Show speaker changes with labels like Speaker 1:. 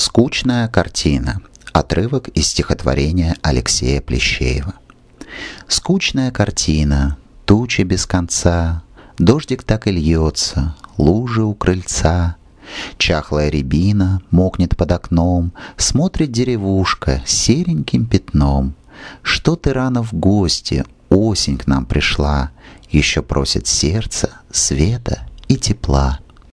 Speaker 1: «Скучная картина». Отрывок из стихотворения Алексея Плещеева. «Скучная картина, тучи без конца, Дождик так и льется, лужи у крыльца. Чахлая рябина мокнет под окном, Смотрит деревушка сереньким пятном. Что ты рано в гости, осень к нам пришла, Еще просит сердце света и тепла.